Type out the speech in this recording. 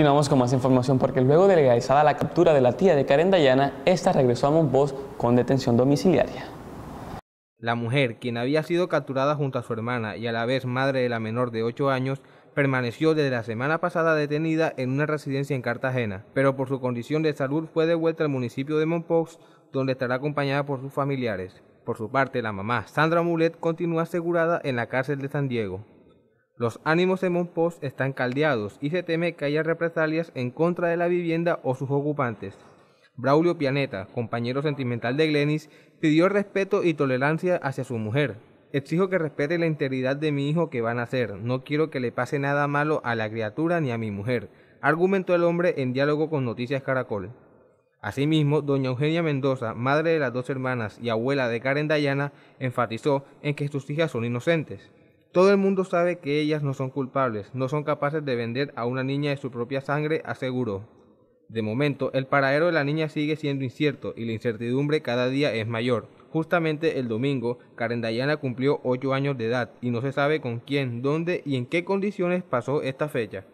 Continuamos con más información porque luego de legalizada la captura de la tía de Karen Dayana, esta regresó a Monpós con detención domiciliaria. La mujer, quien había sido capturada junto a su hermana y a la vez madre de la menor de 8 años, permaneció desde la semana pasada detenida en una residencia en Cartagena, pero por su condición de salud fue devuelta al municipio de Monpós, donde estará acompañada por sus familiares. Por su parte, la mamá, Sandra Mulet, continúa asegurada en la cárcel de San Diego. Los ánimos de Monpós están caldeados y se teme que haya represalias en contra de la vivienda o sus ocupantes. Braulio Pianeta, compañero sentimental de Glenis, pidió respeto y tolerancia hacia su mujer. Exijo que respete la integridad de mi hijo que va a nacer. No quiero que le pase nada malo a la criatura ni a mi mujer, argumentó el hombre en diálogo con Noticias Caracol. Asimismo, doña Eugenia Mendoza, madre de las dos hermanas y abuela de Karen Dayana, enfatizó en que sus hijas son inocentes. Todo el mundo sabe que ellas no son culpables, no son capaces de vender a una niña de su propia sangre, aseguró. De momento, el paradero de la niña sigue siendo incierto y la incertidumbre cada día es mayor. Justamente el domingo, Karen cumplió 8 años de edad y no se sabe con quién, dónde y en qué condiciones pasó esta fecha.